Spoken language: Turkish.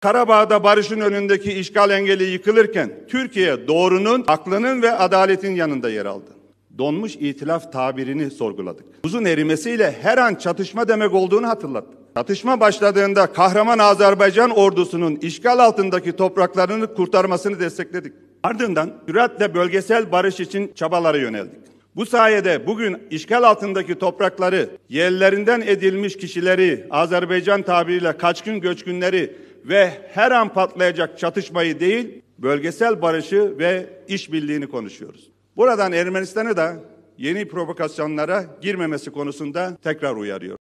Karabağ'da barışın önündeki işgal engeli yıkılırken Türkiye doğrunun, aklının ve adaletin yanında yer aldı. Donmuş itilaf tabirini sorguladık. Uzun erimesiyle her an çatışma demek olduğunu hatırlattık. Çatışma başladığında kahraman Azerbaycan ordusunun işgal altındaki topraklarını kurtarmasını destekledik. Ardından süratle bölgesel barış için çabalara yöneldik. Bu sayede bugün işgal altındaki toprakları, yerlerinden edilmiş kişileri, Azerbaycan tabiriyle kaçkın göçkünleri ve her an patlayacak çatışmayı değil, bölgesel barışı ve işbirliğini konuşuyoruz. Buradan Ermenistan'ı da yeni provokasyonlara girmemesi konusunda tekrar uyarıyor.